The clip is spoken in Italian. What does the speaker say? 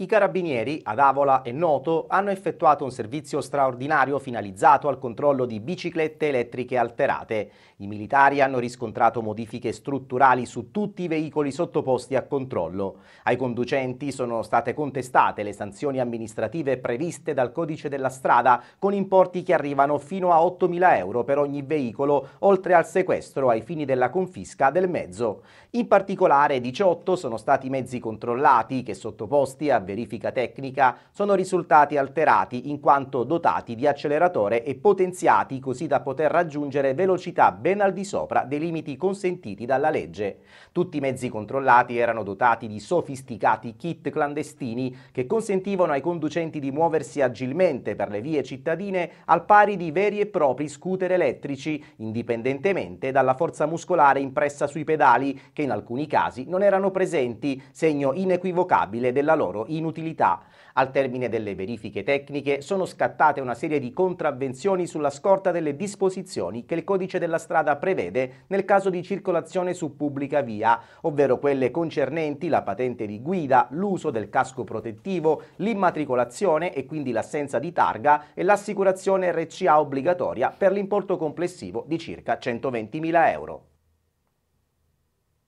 I carabinieri, ad Avola e noto, hanno effettuato un servizio straordinario finalizzato al controllo di biciclette elettriche alterate. I militari hanno riscontrato modifiche strutturali su tutti i veicoli sottoposti a controllo. Ai conducenti sono state contestate le sanzioni amministrative previste dal codice della strada con importi che arrivano fino a 8.000 euro per ogni veicolo, oltre al sequestro ai fini della confisca del mezzo. In particolare 18 sono stati mezzi controllati che sottoposti a verifica tecnica sono risultati alterati in quanto dotati di acceleratore e potenziati così da poter raggiungere velocità ben al di sopra dei limiti consentiti dalla legge. Tutti i mezzi controllati erano dotati di sofisticati kit clandestini che consentivano ai conducenti di muoversi agilmente per le vie cittadine al pari di veri e propri scooter elettrici, indipendentemente dalla forza muscolare impressa sui pedali che in alcuni casi non erano presenti, segno inequivocabile della loro identità inutilità. Al termine delle verifiche tecniche sono scattate una serie di contravvenzioni sulla scorta delle disposizioni che il codice della strada prevede nel caso di circolazione su pubblica via, ovvero quelle concernenti la patente di guida, l'uso del casco protettivo, l'immatricolazione e quindi l'assenza di targa e l'assicurazione RCA obbligatoria per l'importo complessivo di circa 120.000 euro.